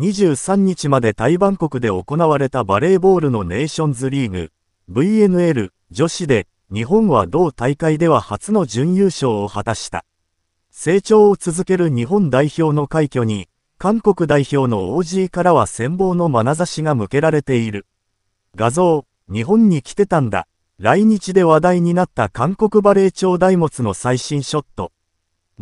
23日までタイバンコクで行われたバレーボールのネーションズリーグ VNL 女子で日本は同大会では初の準優勝を果たした。成長を続ける日本代表の快挙に、韓国代表の OG からは羨望の眼差しが向けられている。画像、日本に来てたんだ。来日で話題になった韓国バレー長大物の最新ショット。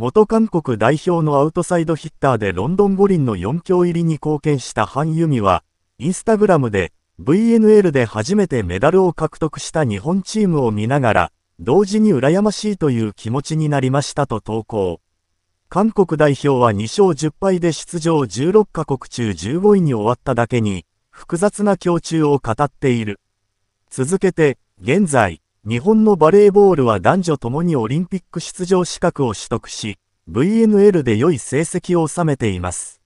元韓国代表のアウトサイドヒッターでロンドン五輪の4強入りに貢献したハン・ユミは、インスタグラムで VNL で初めてメダルを獲得した日本チームを見ながら、同時に羨ましいという気持ちになりましたと投稿。韓国代表は2勝10敗で出場16カ国中15位に終わっただけに、複雑な胸中を語っている。続けて、現在、日本のバレーボールは男女ともにオリンピック出場資格を取得し、VNL で良い成績を収めています。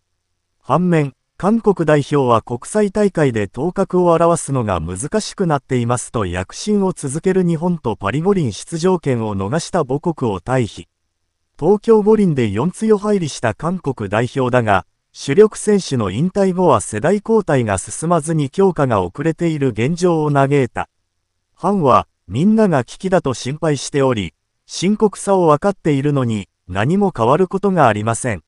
反面、韓国代表は国際大会で頭角を表すのが難しくなっていますと躍進を続ける日本とパリ五輪出場権を逃した母国を退避。東京五輪で4強入りした韓国代表だが、主力選手の引退後は世代交代が進まずに強化が遅れている現状を嘆いた。ハンは、みんなが危機だと心配しており、深刻さを分かっているのに何も変わることがありません。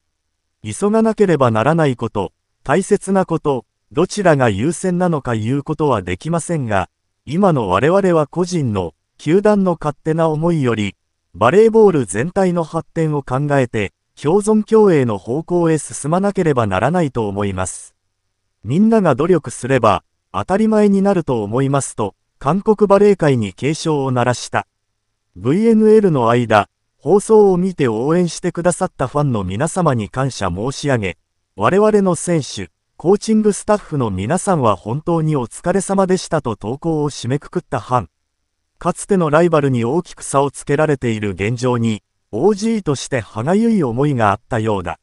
急がなければならないこと、大切なこと、どちらが優先なのか言うことはできませんが、今の我々は個人の、球団の勝手な思いより、バレーボール全体の発展を考えて、共存共栄の方向へ進まなければならないと思います。みんなが努力すれば、当たり前になると思いますと、韓国バレエ界に警鐘を鳴らした。VNL の間、放送を見て応援してくださったファンの皆様に感謝申し上げ、我々の選手、コーチングスタッフの皆さんは本当にお疲れ様でしたと投稿を締めくくったァン。かつてのライバルに大きく差をつけられている現状に、OG として歯がゆい思いがあったようだ。